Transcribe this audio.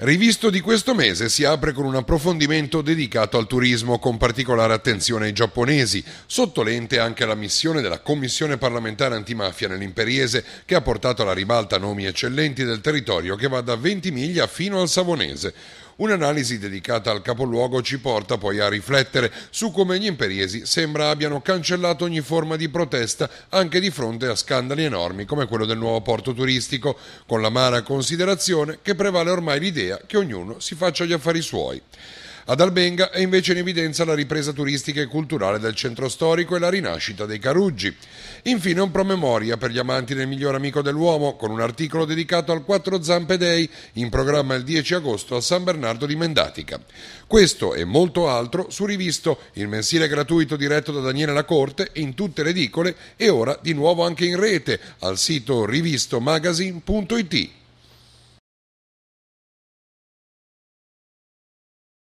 Rivisto di questo mese si apre con un approfondimento dedicato al turismo con particolare attenzione ai giapponesi, sottolente anche la missione della Commissione parlamentare antimafia nell'imperiese che ha portato alla ribalta nomi eccellenti del territorio che va da Ventimiglia fino al Savonese. Un'analisi dedicata al capoluogo ci porta poi a riflettere su come gli imperiesi sembra abbiano cancellato ogni forma di protesta anche di fronte a scandali enormi come quello del nuovo porto turistico, con l'amara considerazione che prevale ormai l'idea che ognuno si faccia gli affari suoi. Ad Albenga è invece in evidenza la ripresa turistica e culturale del centro storico e la rinascita dei Caruggi. Infine un promemoria per gli amanti del miglior amico dell'uomo, con un articolo dedicato al Quattro Zampe Day, in programma il 10 agosto a San Bernardo di Mendatica. Questo e molto altro su Rivisto, il mensile gratuito diretto da Daniele Lacorte in tutte le edicole e ora di nuovo anche in rete al sito rivistomagazine.it.